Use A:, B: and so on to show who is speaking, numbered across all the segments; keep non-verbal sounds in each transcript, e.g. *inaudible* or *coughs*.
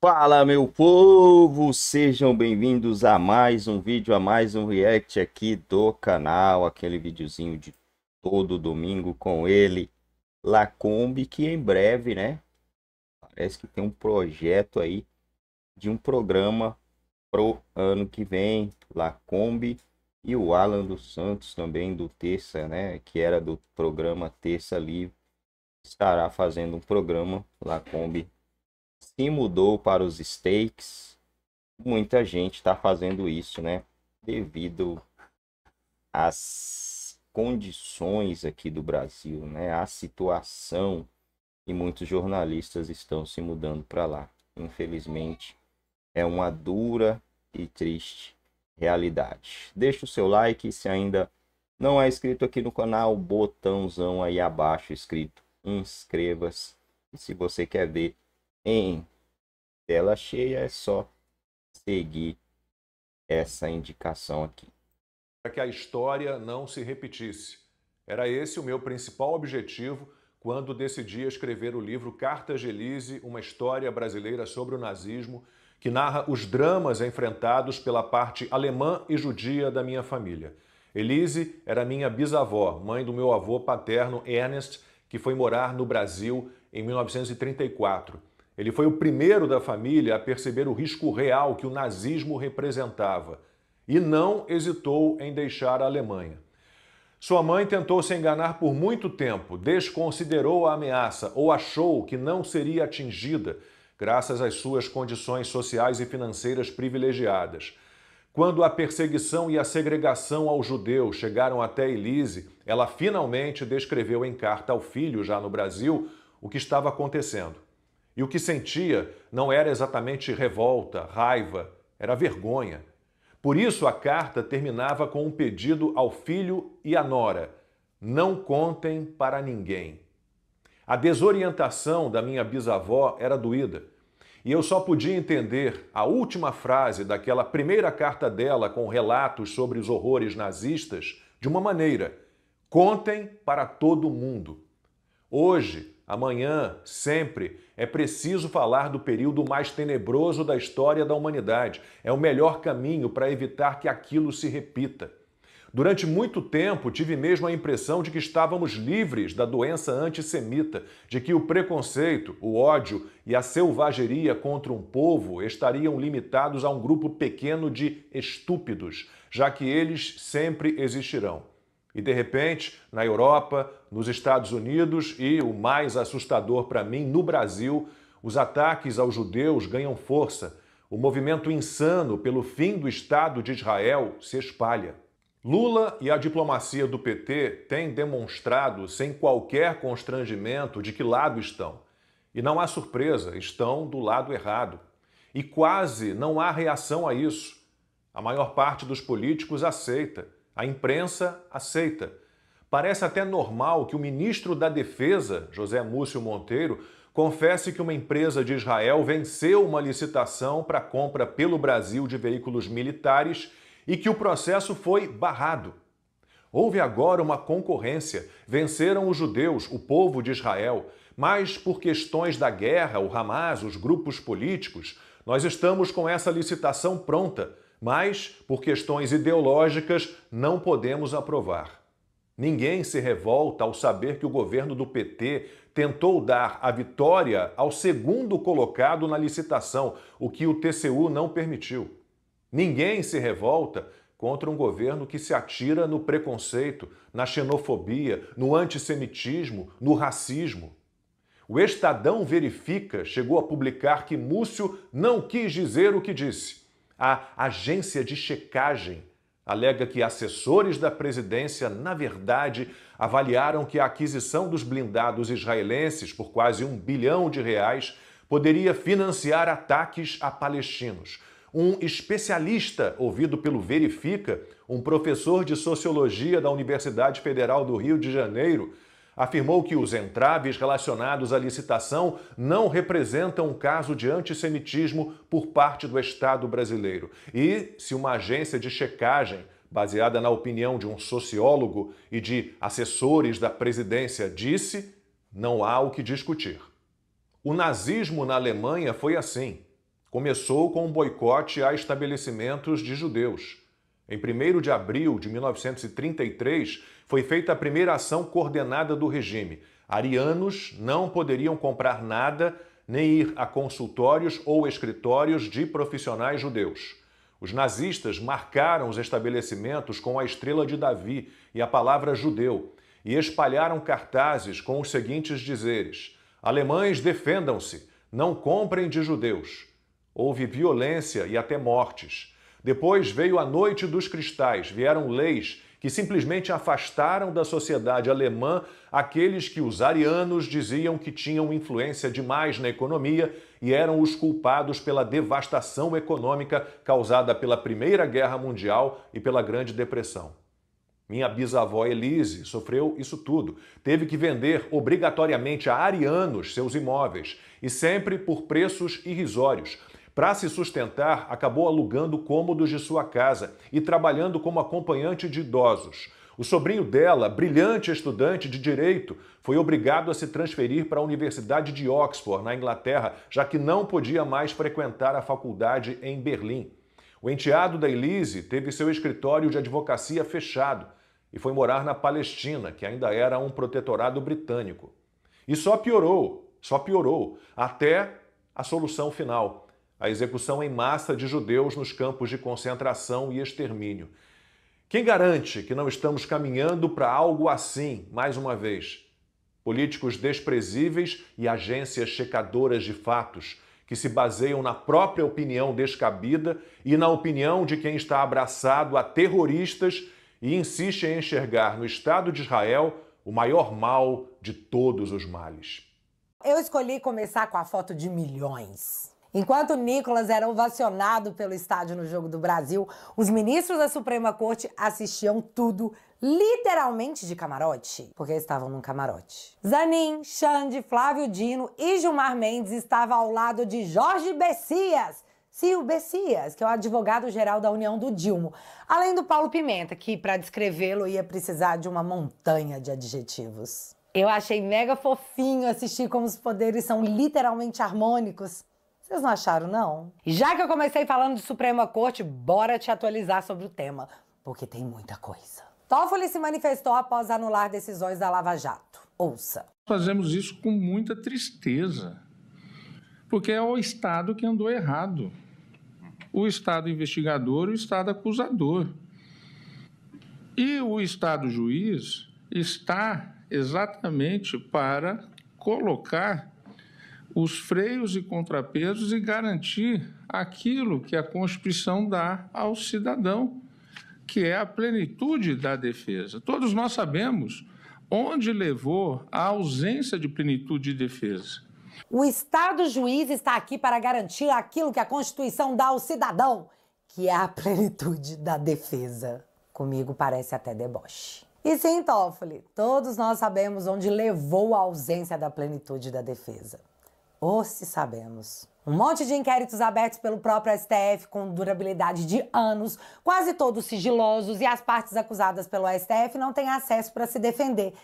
A: Fala meu povo, sejam bem-vindos a mais um vídeo, a mais um react aqui do canal, aquele videozinho de todo domingo com ele, Lacombe, que em breve, né, parece que tem um projeto aí de um programa pro ano que vem, Lacombe e o Alan dos Santos também do Terça, né, que era do programa Terça Livre, estará fazendo um programa Lacombe se mudou para os stakes. Muita gente está fazendo isso, né? Devido às condições aqui do Brasil, né? A situação e muitos jornalistas estão se mudando para lá. Infelizmente, é uma dura e triste realidade. Deixe o seu like se ainda não é inscrito aqui no canal, botãozão aí abaixo escrito inscreva-se. E se você quer ver em tela cheia, é só seguir essa indicação aqui.
B: Para que a história não se repetisse. Era esse o meu principal objetivo quando decidi escrever o livro Cartas de Elise, uma história brasileira sobre o nazismo, que narra os dramas enfrentados pela parte alemã e judia da minha família. Elise era minha bisavó, mãe do meu avô paterno Ernest, que foi morar no Brasil em 1934. Ele foi o primeiro da família a perceber o risco real que o nazismo representava e não hesitou em deixar a Alemanha. Sua mãe tentou se enganar por muito tempo, desconsiderou a ameaça ou achou que não seria atingida graças às suas condições sociais e financeiras privilegiadas. Quando a perseguição e a segregação aos judeus chegaram até Elise, ela finalmente descreveu em carta ao filho, já no Brasil, o que estava acontecendo. E o que sentia não era exatamente revolta, raiva, era vergonha. Por isso a carta terminava com um pedido ao filho e à nora: não contem para ninguém. A desorientação da minha bisavó era doída. E eu só podia entender a última frase daquela primeira carta dela com relatos sobre os horrores nazistas de uma maneira: contem para todo mundo. Hoje, amanhã, sempre, é preciso falar do período mais tenebroso da história da humanidade. É o melhor caminho para evitar que aquilo se repita. Durante muito tempo, tive mesmo a impressão de que estávamos livres da doença antissemita, de que o preconceito, o ódio e a selvageria contra um povo estariam limitados a um grupo pequeno de estúpidos, já que eles sempre existirão. E de repente, na Europa, nos Estados Unidos e o mais assustador para mim, no Brasil, os ataques aos judeus ganham força. O movimento insano pelo fim do Estado de Israel se espalha. Lula e a diplomacia do PT têm demonstrado, sem qualquer constrangimento, de que lado estão. E não há surpresa, estão do lado errado. E quase não há reação a isso. A maior parte dos políticos aceita. A imprensa aceita. Parece até normal que o ministro da Defesa, José Múcio Monteiro, confesse que uma empresa de Israel venceu uma licitação para compra pelo Brasil de veículos militares e que o processo foi barrado. Houve agora uma concorrência. Venceram os judeus, o povo de Israel, mas por questões da guerra, o Hamas, os grupos políticos, nós estamos com essa licitação pronta mas, por questões ideológicas, não podemos aprovar. Ninguém se revolta ao saber que o governo do PT tentou dar a vitória ao segundo colocado na licitação, o que o TCU não permitiu. Ninguém se revolta contra um governo que se atira no preconceito, na xenofobia, no antissemitismo, no racismo. O Estadão Verifica chegou a publicar que Múcio não quis dizer o que disse a agência de checagem alega que assessores da presidência, na verdade, avaliaram que a aquisição dos blindados israelenses por quase um bilhão de reais poderia financiar ataques a palestinos. Um especialista ouvido pelo Verifica, um professor de sociologia da Universidade Federal do Rio de Janeiro, afirmou que os entraves relacionados à licitação não representam um caso de antissemitismo por parte do Estado brasileiro. E se uma agência de checagem, baseada na opinião de um sociólogo e de assessores da presidência, disse, não há o que discutir. O nazismo na Alemanha foi assim. Começou com um boicote a estabelecimentos de judeus. Em 1 de abril de 1933, foi feita a primeira ação coordenada do regime. Arianos não poderiam comprar nada nem ir a consultórios ou escritórios de profissionais judeus. Os nazistas marcaram os estabelecimentos com a estrela de Davi e a palavra judeu e espalharam cartazes com os seguintes dizeres: Alemães, defendam-se, não comprem de judeus. Houve violência e até mortes. Depois veio a Noite dos Cristais, vieram leis que simplesmente afastaram da sociedade alemã aqueles que os arianos diziam que tinham influência demais na economia e eram os culpados pela devastação econômica causada pela Primeira Guerra Mundial e pela Grande Depressão. Minha bisavó Elise sofreu isso tudo. Teve que vender obrigatoriamente a arianos seus imóveis e sempre por preços irrisórios para se sustentar, acabou alugando cômodos de sua casa e trabalhando como acompanhante de idosos. O sobrinho dela, brilhante estudante de direito, foi obrigado a se transferir para a Universidade de Oxford, na Inglaterra, já que não podia mais frequentar a faculdade em Berlim. O enteado da Elise teve seu escritório de advocacia fechado e foi morar na Palestina, que ainda era um protetorado britânico. E só piorou, só piorou, até a solução final a execução em massa de judeus nos campos de concentração e extermínio. Quem garante que não estamos caminhando para algo assim, mais uma vez? Políticos desprezíveis e agências checadoras de fatos, que se baseiam na própria opinião descabida e na opinião de quem está abraçado a terroristas e insiste em enxergar no Estado de Israel o maior mal de todos os males.
C: Eu escolhi começar com a foto de milhões Enquanto Nicolas era ovacionado pelo estádio no Jogo do Brasil, os ministros da Suprema Corte assistiam tudo literalmente de camarote, porque estavam num camarote. Zanin, Xande, Flávio Dino e Gilmar Mendes estavam ao lado de Jorge Bessias, Sim, o Bessias, que é o advogado-geral da União do Dilma, além do Paulo Pimenta, que para descrevê-lo ia precisar de uma montanha de adjetivos. Eu achei mega fofinho assistir como os poderes são literalmente harmônicos. Vocês não acharam, não? E já que eu comecei falando de Suprema Corte, bora te atualizar sobre o tema, porque tem
B: muita coisa.
C: Toffoli se manifestou após anular decisões da Lava Jato.
B: Ouça. Fazemos isso com muita tristeza, porque é o Estado que andou errado. O Estado investigador e o Estado acusador. E o Estado juiz está exatamente para colocar os freios e contrapesos e garantir aquilo que a Constituição dá ao cidadão, que é a plenitude da defesa. Todos nós sabemos onde levou a ausência de plenitude de defesa.
C: O Estado juiz está aqui para garantir aquilo que a Constituição dá ao cidadão, que é a plenitude da defesa. Comigo parece até deboche. E sim, Toffoli, todos nós sabemos onde levou a ausência da plenitude da defesa ou se sabemos. Um monte de inquéritos abertos pelo próprio STF com durabilidade de anos, quase todos sigilosos, e as partes acusadas pelo STF não têm acesso para se defender.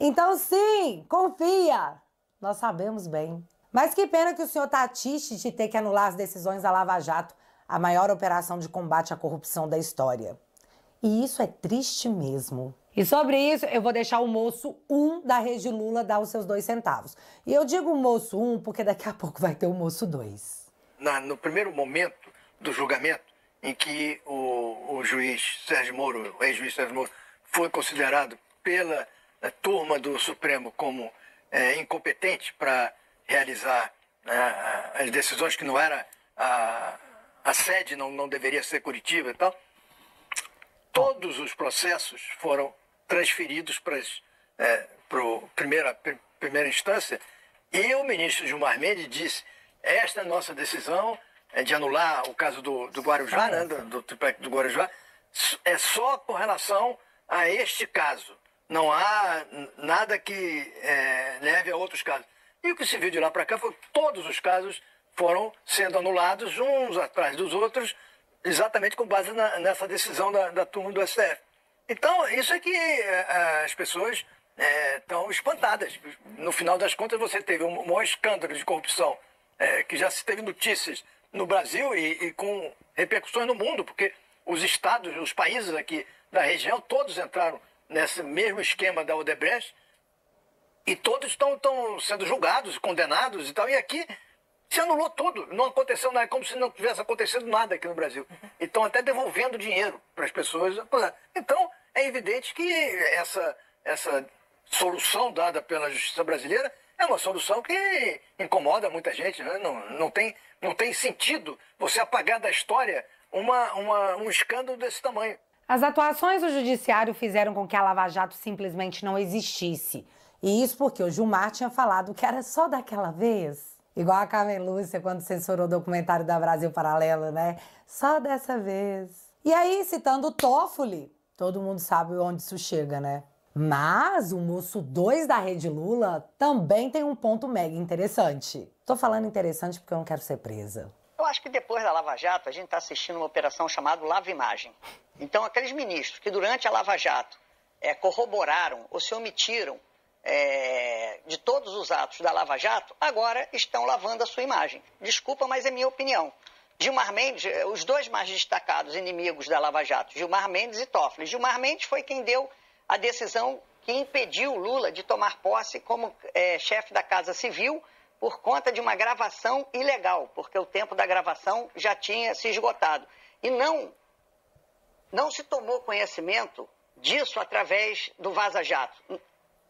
C: Então, sim, confia! Nós sabemos bem. Mas que pena que o senhor Tatiche tá de ter que anular as decisões da Lava Jato, a maior operação de combate à corrupção da história. E isso é triste mesmo. E sobre isso, eu vou deixar o moço 1 um da Rede Lula dar os seus dois centavos. E eu digo moço 1 um porque daqui a pouco vai ter o moço 2.
D: no primeiro momento do julgamento, em que o, o juiz Sérgio Moro, o ex-juiz Sérgio Moro, foi considerado pela eh, turma do Supremo como é, incompetente para realizar né, as decisões que não era a, a sede, não, não deveria ser Curitiba e tal, todos os processos foram transferidos para é, a primeira, primeira instância. E o ministro Gilmar Mendes disse: esta é nossa decisão é de anular o caso do, do Guarujá, né, do triplex do, do Guarujá, é só com relação a este caso. Não há nada que é, leve a outros casos. E o que se viu de lá para cá foi que todos os casos foram sendo anulados, uns atrás dos outros, exatamente com base na, nessa decisão da, da turma do STF. Então, isso é que é, as pessoas estão é, espantadas. No final das contas, você teve um maior escândalo de corrupção é, que já se teve notícias no Brasil e, e, com repercussões no mundo, porque os estados, os países aqui da região, todos entraram nesse mesmo esquema da Odebrecht e todos estão, estão sendo julgados, condenados e tal. E aqui se anulou tudo, não aconteceu nada, como se não tivesse acontecido nada aqui no Brasil. Uhum. Então, até devolvendo dinheiro para as pessoas. Então, é evidente que essa, essa solução dada pela justiça brasileira é uma solução que incomoda muita gente. Né? Não, não, tem, não tem sentido você apagar da história uma, uma, um escândalo desse tamanho.
C: As atuações do judiciário fizeram com que a Lava Jato simplesmente não existisse. E isso porque o Gilmar tinha falado que era só daquela vez. Igual a Carmen Lúcia quando censurou o documentário da Brasil Paralelo, né? Só dessa vez. E aí, citando o Toffoli, todo mundo sabe onde isso chega, né? Mas o moço 2 da Rede Lula também tem um ponto mega interessante. Tô falando interessante porque eu não quero ser presa.
E: Eu acho que depois da Lava Jato, a gente está assistindo uma operação chamada Lava Imagem. Então, aqueles ministros que durante a Lava Jato é, corroboraram ou se omitiram é, de todos os atos da Lava Jato, agora estão lavando a sua imagem. Desculpa, mas é minha opinião. Gilmar Mendes, eh, os dois mais destacados inimigos da Lava Jato, Gilmar Mendes e Toffoli. Gilmar Mendes foi quem deu a decisão que impediu Lula de tomar posse como é, chefe da Casa Civil por conta de uma gravação ilegal, porque o tempo da gravação já tinha se esgotado. E não, não se tomou conhecimento disso através do Vaza Jato.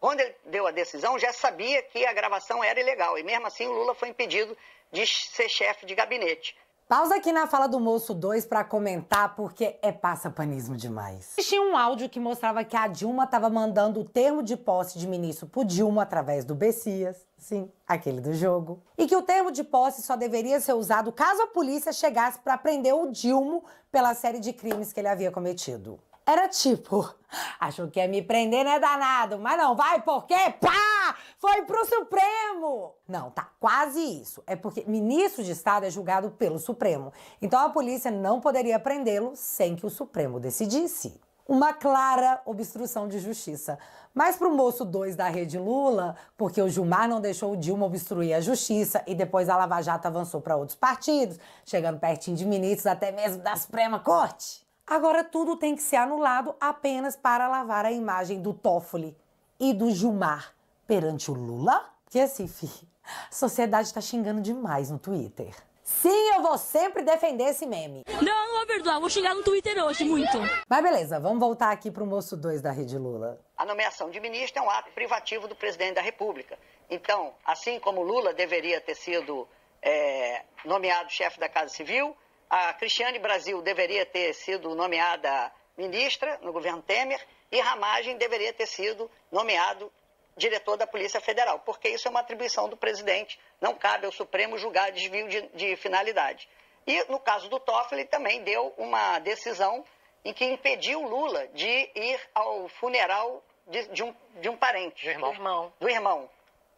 E: Quando ele deu a decisão, já sabia que a gravação era ilegal, e mesmo assim o Lula foi impedido de ser chefe de gabinete.
C: Pausa aqui na fala do moço 2 para comentar, porque é passapanismo demais. Existia um áudio que mostrava que a Dilma estava mandando o termo de posse de ministro pro Dilma através do Bessias, sim, aquele do jogo. E que o termo de posse só deveria ser usado caso a polícia chegasse para prender o Dilma pela série de crimes que ele havia cometido. Era tipo, *laughs* achou que ia me prender, né, danado? Mas não vai porque, pá, foi pro Supremo! Não, tá quase isso. É porque ministro de Estado é julgado pelo Supremo. Então a polícia não poderia prendê-lo sem que o Supremo decidisse. Uma clara obstrução de justiça. Mas pro moço 2 da rede Lula, porque o Gilmar não deixou o Dilma obstruir a justiça e depois a Lava Jato avançou para outros partidos, chegando pertinho de ministros até mesmo da Suprema Corte. Agora tudo tem que ser anulado apenas para lavar a imagem do Toffoli e do Gilmar perante o Lula? Que assim, fi, a sociedade está xingando demais no Twitter. Sim, eu vou sempre defender esse meme.
E: Não, vou perdoar, vou xingar no Twitter hoje muito.
C: Mas beleza, vamos voltar aqui para o moço 2 da Rede Lula.
E: A nomeação de ministro é um ato privativo do presidente da República. Então, assim como Lula deveria ter sido é, nomeado chefe da Casa Civil, a Cristiane Brasil deveria ter sido nomeada ministra no governo Temer e Ramagem deveria ter sido nomeado diretor da Polícia Federal, porque isso é uma atribuição do presidente, não cabe ao Supremo julgar desvio de, de finalidade. E no caso do Toffoli também deu uma decisão em que impediu Lula de ir ao funeral de, de, um, de um, parente. Do irmão. Do irmão.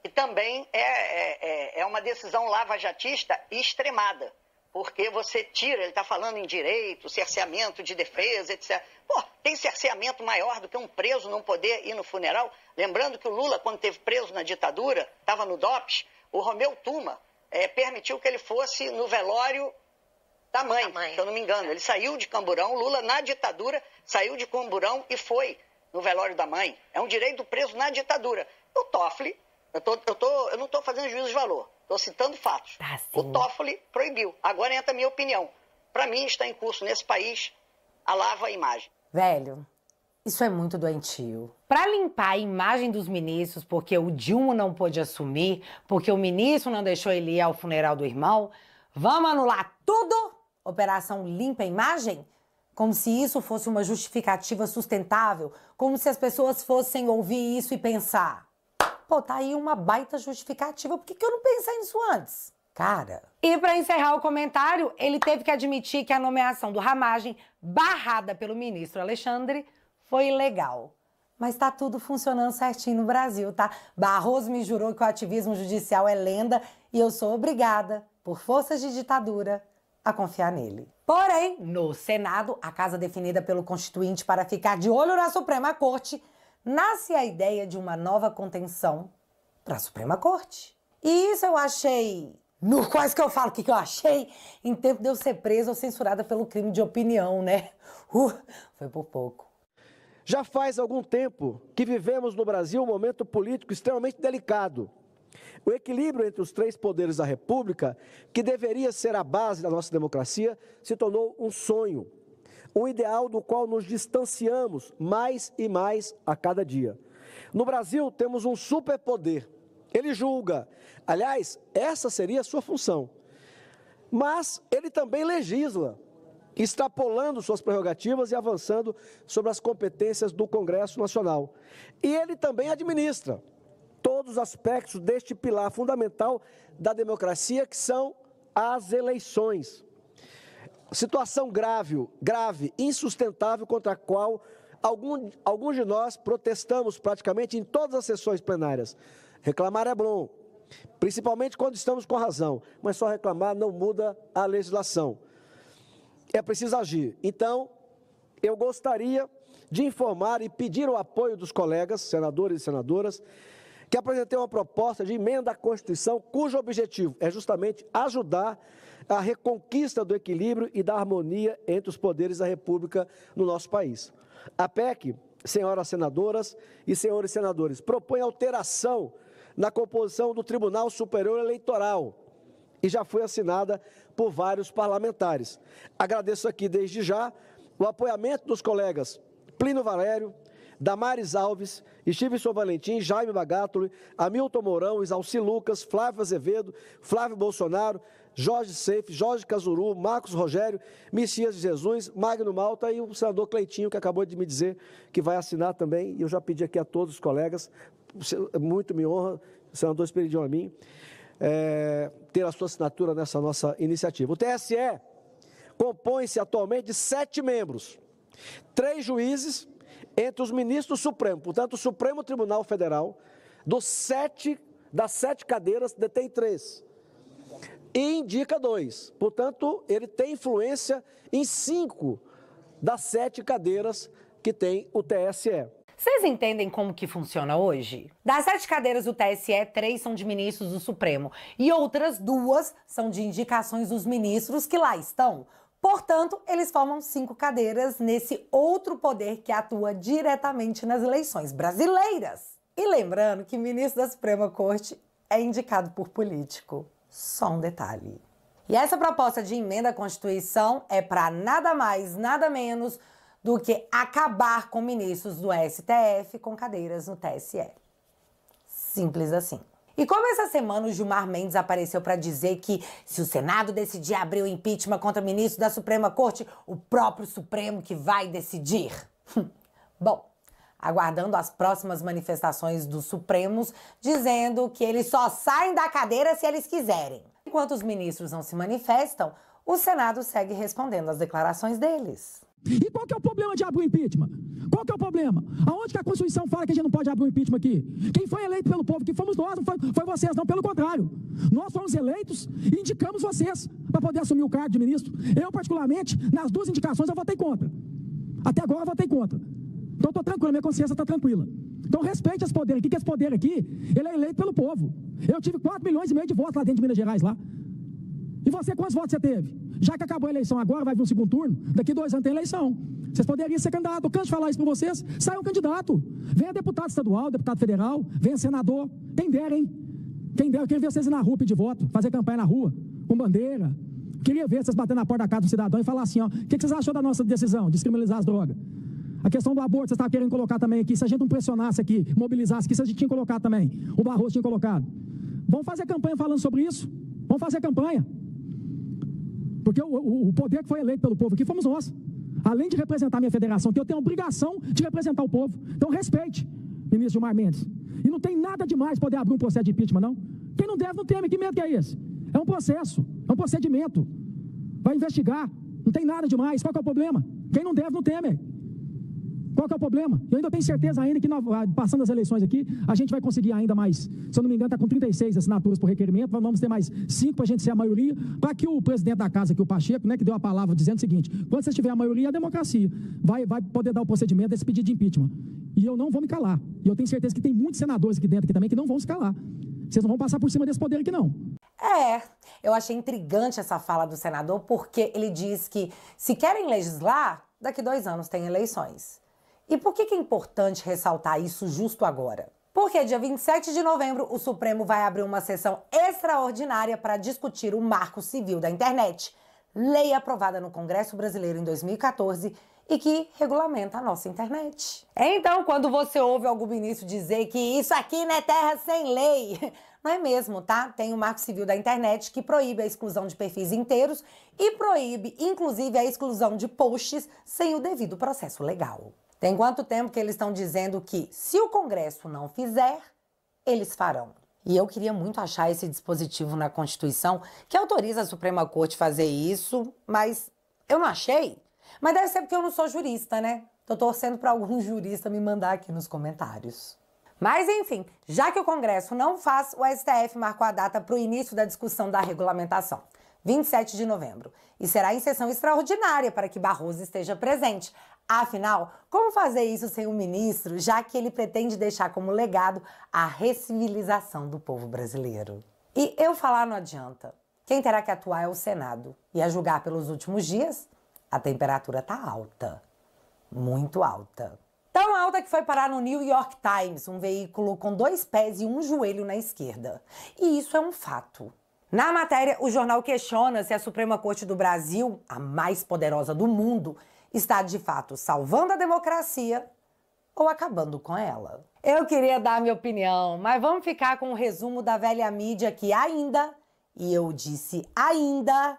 E: E também é, é, é, é uma decisão lava lava-jatista extremada porque você tira, ele está falando em direito, cerceamento de defesa, etc. Pô, tem cerceamento maior do que um preso não poder ir no funeral? Lembrando que o Lula, quando teve preso na ditadura, estava no DOPS, o Romeu Tuma é, permitiu que ele fosse no velório da mãe, da mãe, se eu não me engano. Ele saiu de Camburão, Lula, na ditadura, saiu de Camburão e foi no velório da mãe. É um direito do preso na ditadura. O Toffoli, eu, tô, eu, tô, eu não estou fazendo juízo de valor, Estou citando fatos. Tá, o Toffoli proibiu. Agora entra a minha opinião. Para mim, está em curso nesse país a lava a imagem.
C: Velho, isso é muito doentio. Para limpar a imagem dos ministros, porque o Dilma não pôde assumir, porque o ministro não deixou ele ir ao funeral do irmão, vamos anular tudo? Operação Limpa a Imagem? Como se isso fosse uma justificativa sustentável, como se as pessoas fossem ouvir isso e pensar. Pô, tá aí uma baita justificativa. Por que, que eu não pensei nisso antes? Cara. E para encerrar o comentário, ele teve que admitir que a nomeação do Ramagem, barrada pelo ministro Alexandre, foi legal. Mas tá tudo funcionando certinho no Brasil, tá? Barroso me jurou que o ativismo judicial é lenda e eu sou obrigada, por forças de ditadura, a confiar nele. Porém, no Senado, a casa definida pelo Constituinte para ficar de olho na Suprema Corte, nasce a ideia de uma nova contenção para a Suprema Corte. E isso eu achei. No, quase que eu falo o que, eu achei em tempo de eu ser presa ou censurada pelo crime de opinião, né? *laughs* Uh,
F: foi por pouco. Já faz algum tempo que vivemos no Brasil um momento político extremamente delicado. O equilíbrio entre os três poderes da República, que deveria ser a base da nossa democracia, se tornou um sonho, um ideal do qual nos distanciamos mais e mais a cada dia. No Brasil, temos um superpoder. Ele julga. Aliás, essa seria a sua função. Mas ele também legisla, extrapolando suas prerrogativas e avançando sobre as competências do Congresso Nacional. E ele também administra todos os aspectos deste pilar fundamental da democracia, que são as eleições situação grave, grave, insustentável contra a qual algum, alguns de nós protestamos praticamente em todas as sessões plenárias. Reclamar é bom, principalmente quando estamos com razão, mas só reclamar não muda a legislação. É preciso agir. Então, eu gostaria de informar e pedir o apoio dos colegas, senadores e senadoras, que apresentei uma proposta de emenda à Constituição cujo objetivo é justamente ajudar a reconquista do equilíbrio e da harmonia entre os poderes da República no nosso país. A PEC, senhoras senadoras e senhores senadores, propõe alteração na composição do Tribunal Superior Eleitoral e já foi assinada por vários parlamentares. Agradeço aqui desde já o apoiamento dos colegas Plínio Valério, Damares Alves, Stevenson Valentim, Jaime Bagatoli, Hamilton Mourão, Isalci Lucas, Flávio Azevedo, Flávio Bolsonaro, Jorge Seife, Jorge Casuru, Marcos Rogério, Messias de Jesus, Magno Malta e o senador Cleitinho, que acabou de me dizer que vai assinar também. E eu já pedi aqui a todos os colegas, muito me honra, senador Espiridião a mim, é, ter a sua assinatura nessa nossa iniciativa. O TSE compõe-se atualmente de sete membros, três juízes entre os ministros do Supremo. Portanto, o Supremo Tribunal Federal, dos sete, das sete cadeiras, detém três e indica dois. Portanto, ele tem influência em cinco das sete cadeiras que tem o TSE.
C: Vocês entendem como que funciona hoje? Das sete cadeiras do TSE, três são de ministros do Supremo e outras duas são de indicações dos ministros que lá estão. Portanto, eles formam cinco cadeiras nesse outro poder que atua diretamente nas eleições brasileiras. E lembrando que ministro da Suprema Corte é indicado por político só um detalhe. E essa proposta de emenda à Constituição é para nada mais, nada menos do que acabar com ministros do STF com cadeiras no TSE. Simples assim. E como essa semana o Gilmar Mendes apareceu para dizer que se o Senado decidir abrir o impeachment contra o ministro da Suprema Corte, o próprio Supremo que vai decidir. *laughs* Bom, aguardando as próximas manifestações dos Supremos, dizendo que eles só saem da cadeira se eles quiserem. Enquanto os ministros não se manifestam, o
G: Senado segue respondendo às declarações deles. E qual que é o problema de abrir o impeachment? Qual que é o problema? Aonde que a Constituição fala que a gente não pode abrir o impeachment aqui? Quem foi eleito pelo povo, que fomos nós, não foi, foi vocês, não, pelo contrário. Nós fomos eleitos e indicamos vocês para poder assumir o cargo de ministro. Eu, particularmente, nas duas indicações eu votei contra. Até agora eu votei contra. Então estou tranquilo, minha consciência está tranquila. Então respeite esse poder aqui, que esse poder aqui, ele é eleito pelo povo. Eu tive 4 milhões e meio de votos lá dentro de Minas Gerais, lá. E você, quantos votos você teve? Já que acabou a eleição agora, vai vir um segundo turno, daqui dois anos tem eleição. Vocês poderiam ser candidato. Eu canso de falar isso para vocês. Sai um candidato. Venha deputado estadual, deputado federal, venha senador. Quem dera, hein? Quem dera, eu queria ver vocês ir na rua pedir voto, fazer campanha na rua, com bandeira. Queria ver vocês batendo na porta da casa do cidadão e falar assim, ó, o que, que vocês acham da nossa decisão de descriminalizar as drogas? A questão do aborto, vocês estavam querendo colocar também aqui. Se a gente não pressionasse aqui, mobilizasse aqui, gente tinha colocado também. O Barroso tinha colocado. Vamos fazer campanha falando sobre isso? Vamos fazer campanha. Porque o, o, o poder que foi eleito pelo povo aqui fomos nós. Além de representar a minha federação, que eu tenho a obrigação de representar o povo. Então respeite, ministro Gilmar Mendes. E não tem nada demais poder abrir um processo de impeachment, não. Quem não deve, não teme. Que medo que é esse? É um processo, é um procedimento. Vai investigar. Não tem nada demais. Qual é o problema? Quem não deve, não teme. Qual que é o problema? Eu ainda tenho certeza ainda que, ah, passando as eleições aqui, a gente vai conseguir ainda mais. Se eu não me engano, está com 36 assinaturas por requerimento, vamos ter mais 5 para a gente ser a maioria, para que o presidente da casa, que o Pacheco, né, que deu a palavra dizendo o seguinte, quando vocês tiverem a maioria, a é democracia vai, vai poder dar o procedimento desse pedido de impeachment. E eu não vou me calar. E eu tenho certeza que tem muitos senadores aqui dentro aqui também que não vão se calar. Vocês não vão passar por cima desse poder aqui, não.
C: É, eu achei intrigante essa fala do senador, porque ele diz que se querem legislar, daqui dois anos tem eleições. E por que, é importante ressaltar isso justo agora? Porque dia 27 de novembro o Supremo vai abrir uma sessão extraordinária para discutir o Marco Civil da Internet, lei aprovada no Congresso Brasileiro em 2014 e que regulamenta a nossa internet. Então, quando você ouve algum ministro dizer que isso aqui não é terra sem lei, *laughs* não é mesmo, tá? Tem o Marco Civil da Internet que proíbe a exclusão de perfis inteiros e proíbe, inclusive, a exclusão de posts sem o devido processo legal. Tem quanto tempo que eles estão dizendo que, se o Congresso não fizer, eles farão. E eu queria muito achar esse dispositivo na Constituição que autoriza a Suprema Corte fazer isso, mas eu não achei. Mas deve ser porque eu não sou jurista, né? Tô torcendo para algum *laughs* jurista me mandar aqui nos comentários. Mas enfim, já que o Congresso não faz, o STF marcou a data para o início da discussão da regulamentação. 27 de novembro. E será em sessão extraordinária para que Barroso esteja presente, Afinal, como fazer isso sem o um ministro, já que ele pretende deixar como legado a recivilização do povo brasileiro? E eu falar não adianta. Quem terá que atuar é o Senado. E a julgar pelos últimos dias, a temperatura tá alta. Muito alta. Tão alta que foi parar no New York Times, um veículo com dois pés e um joelho na esquerda. E isso é um fato. Na matéria, o jornal questiona se a Suprema Corte do Brasil, a mais poderosa do mundo, está de fato salvando a democracia ou acabando com ela. Eu queria dar minha opinião, mas vamos ficar com o um resumo da velha mídia que ainda, e eu disse ainda,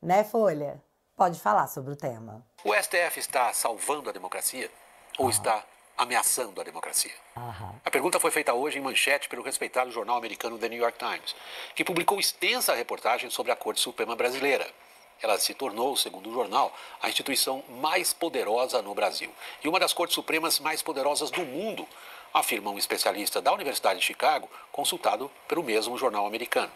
C: né, Folha? Pode falar sobre o tema.
H: O STF está salvando a democracia ou ah. está ameaçando a democracia? Aham. A pergunta foi feita hoje em manchete pelo respeitado jornal americano The New York Times, que publicou extensa reportagem sobre a Corte Suprema Brasileira ela se tornou, segundo o jornal, a instituição mais poderosa no Brasil e uma das cortes supremas mais poderosas do mundo, afirma um especialista da Universidade de Chicago, consultado pelo mesmo jornal americano.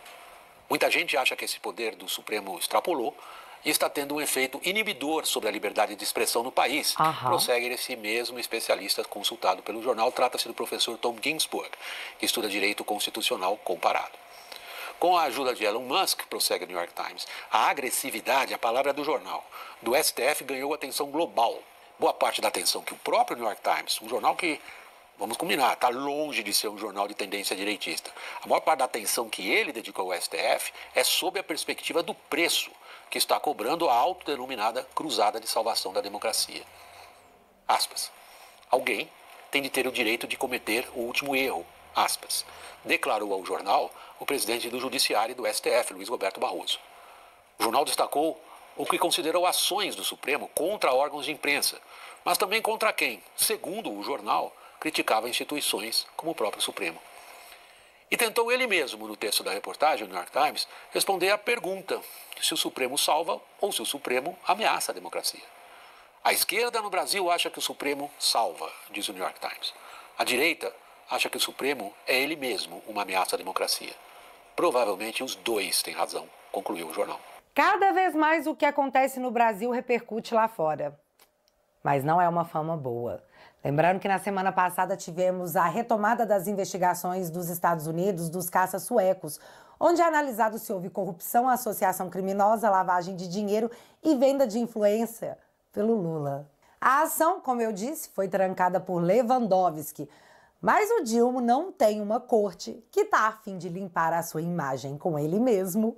H: Muita gente acha que esse poder do Supremo extrapolou e está tendo um efeito inibidor sobre a liberdade de expressão no país. Uhum. Prossegue esse mesmo especialista consultado pelo jornal. Trata-se do professor Tom Ginsburg, que estuda direito constitucional comparado. Com a ajuda de Elon Musk, prossegue o New York Times, a agressividade, é a palavra do jornal, do STF ganhou atenção global. Boa parte da atenção que o próprio New York Times, um jornal que vamos combinar, está longe de ser um jornal de tendência direitista. A maior parte da atenção que ele dedicou ao STF é sob a perspectiva do preço que está cobrando a autodenominada cruzada de salvação da democracia. Aspas. Alguém tem de ter o direito de cometer o último erro, aspas, declarou ao jornal o presidente do Judiciário e do STF, Luiz Roberto Barroso. O jornal destacou o que considerou ações do Supremo contra órgãos de imprensa, mas também contra quem, segundo o jornal, criticava instituições como o próprio Supremo. E tentou ele mesmo, no texto da reportagem do New York Times, responder à pergunta se o Supremo salva ou se o Supremo ameaça a democracia. A esquerda no Brasil acha que o Supremo salva, diz o New York Times. A direita acha que o Supremo é ele mesmo uma ameaça à democracia. Provavelmente os dois têm razão, concluiu o jornal.
C: Cada vez mais o que acontece no Brasil repercute lá fora. Mas não é uma fama boa. Lembrando que na semana passada tivemos a retomada das investigações dos Estados Unidos dos caças suecos, onde é analisado se houve corrupção, associação criminosa, lavagem de dinheiro e venda de influência pelo Lula. A ação, como eu disse, foi trancada por Lewandowski, mas o Dilma não tem uma corte que está a fim de limpar a sua imagem com ele mesmo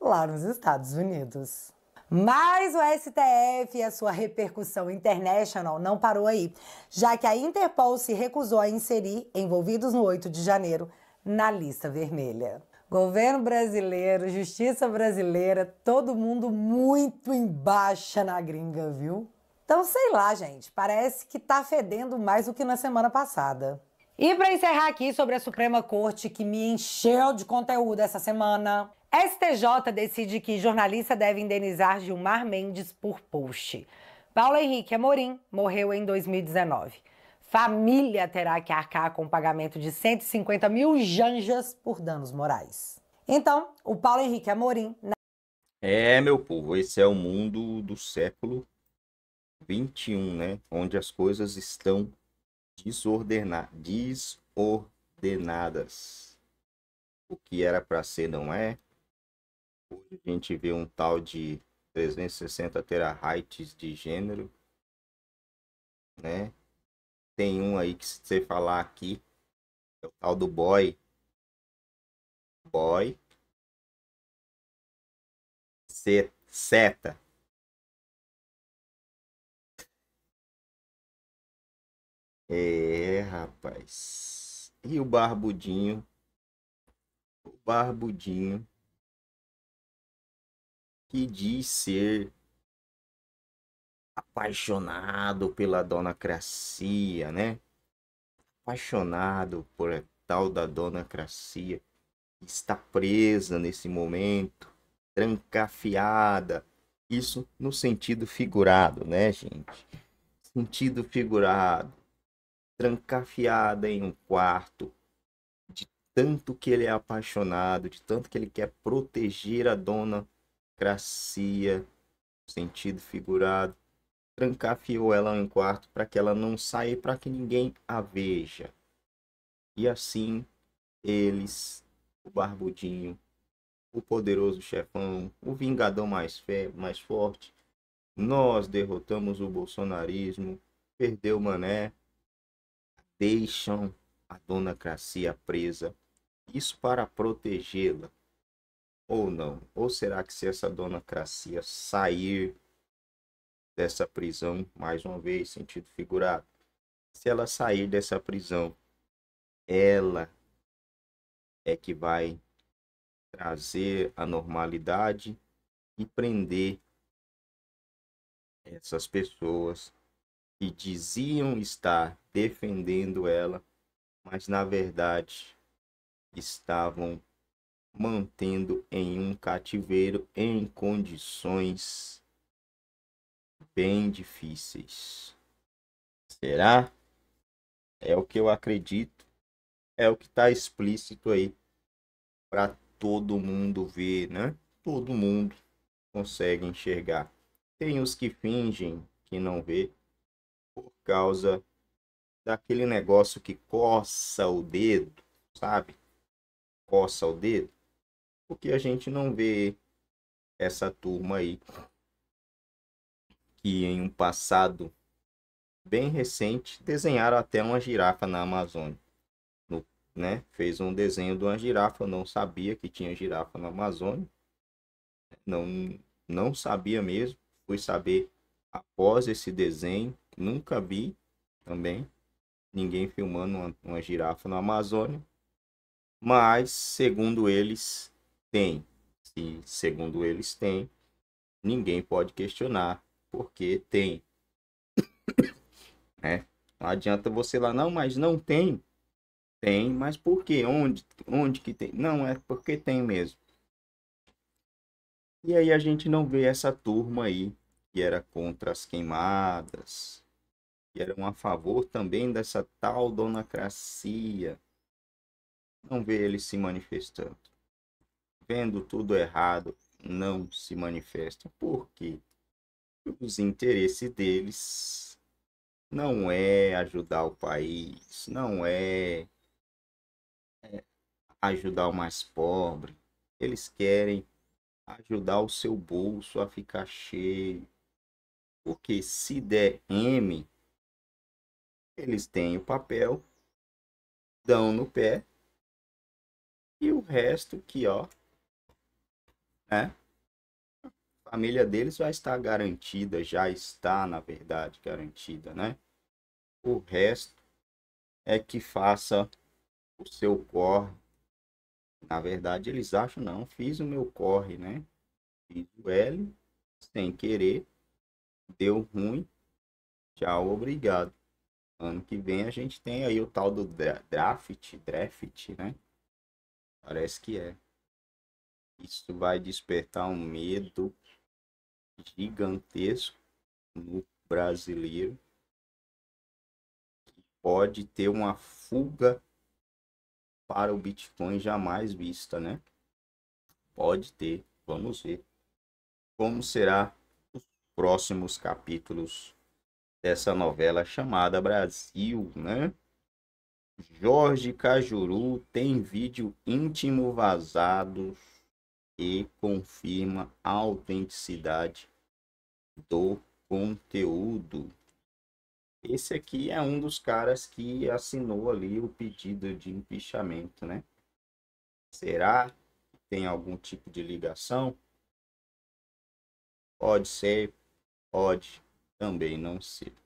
C: lá nos Estados Unidos. Mas o STF e a sua repercussão internacional não parou aí, já que a Interpol se recusou a inserir envolvidos no 8 de janeiro na lista vermelha. Governo brasileiro, justiça brasileira, todo mundo muito embaixo na gringa, viu? Então, sei lá, gente, parece que tá fedendo mais do que na semana passada. E para encerrar aqui sobre a Suprema Corte que me encheu de conteúdo essa semana, STJ decide que jornalista deve indenizar Gilmar Mendes por post. Paulo Henrique Amorim morreu em 2019. Família terá que arcar com o pagamento de 150 mil janjas por danos morais. Então, o Paulo Henrique Amorim.
A: É, meu povo, esse é o mundo do século 21, né? Onde as coisas estão desordenar, desordenadas. O que era para ser não é. Hoje a gente vê um tal de 360 terabytes de gênero, né? Tem um aí que se você falar aqui, é o tal do boy. Boy. Seta. É, rapaz. E o Barbudinho? O Barbudinho. Que diz ser apaixonado pela Dona Cracia, né? Apaixonado por a tal da Dona Cracia. Está presa nesse momento, trancafiada. Isso no sentido figurado, né, gente? Sentido figurado trancafiada em um quarto, de tanto que ele é apaixonado, de tanto que ele quer proteger a dona Cracia, sentido figurado, trancafiou ela em um quarto para que ela não saia, para que ninguém a veja. E assim eles, o barbudinho, o poderoso chefão, o vingadão mais, fé, mais forte, nós derrotamos o bolsonarismo, perdeu o Mané, deixam a dona Cracia presa, isso para protegê-la ou não? Ou será que se essa dona Cracia sair dessa prisão, mais uma vez, sentido figurado, se ela sair dessa prisão, ela é que vai trazer a normalidade e prender essas pessoas que diziam estar defendendo ela, mas na verdade estavam mantendo em um cativeiro em condições bem difíceis. Será? É o que eu acredito, é o que está explícito aí para todo mundo ver, né? Todo mundo consegue enxergar. Tem os que fingem que não vê, causa daquele negócio que coça o dedo, sabe? Coça o dedo. Porque a gente não vê essa turma aí que em um passado bem recente desenharam até uma girafa na Amazônia. No, né? Fez um desenho de uma girafa, não sabia que tinha girafa na Amazônia. Não, não sabia mesmo. Fui saber após esse desenho Nunca vi também ninguém filmando uma, uma girafa na Amazônia. Mas, segundo eles, tem. Se segundo eles tem, ninguém pode questionar, porque tem. *coughs* né? Não adianta você lá, não, mas não tem. Tem, mas por quê? Onde, onde que tem? Não, é porque tem mesmo. E aí a gente não vê essa turma aí que era contra as queimadas, que eram a favor também dessa tal donacracia. Não vê eles se manifestando. Vendo tudo errado, não se manifesta. Por quê? Os interesses deles não é ajudar o país, não é, é ajudar o mais pobre. Eles querem ajudar o seu bolso a ficar cheio. Porque se der M, eles têm o papel, dão no pé e o resto que ó, né? A família deles já está garantida, já está na verdade garantida, né? O resto é que faça o seu corre. Na verdade, eles acham não, fiz o meu corre, né? Fiz o L sem querer, deu ruim, tchau, obrigado. Ano que vem a gente tem aí o tal do draft, draft, né? Parece que é. Isso vai despertar um medo gigantesco no brasileiro. Pode ter uma fuga para o Bitcoin jamais vista, né? Pode ter, vamos ver. Como será os próximos capítulos dessa novela chamada Brasil, né? Jorge Cajuru tem vídeo íntimo vazado e confirma a autenticidade do conteúdo. Esse aqui é um dos caras que assinou ali o pedido de empichamento, né? Será que tem algum tipo de ligação? Pode ser, pode também não sei.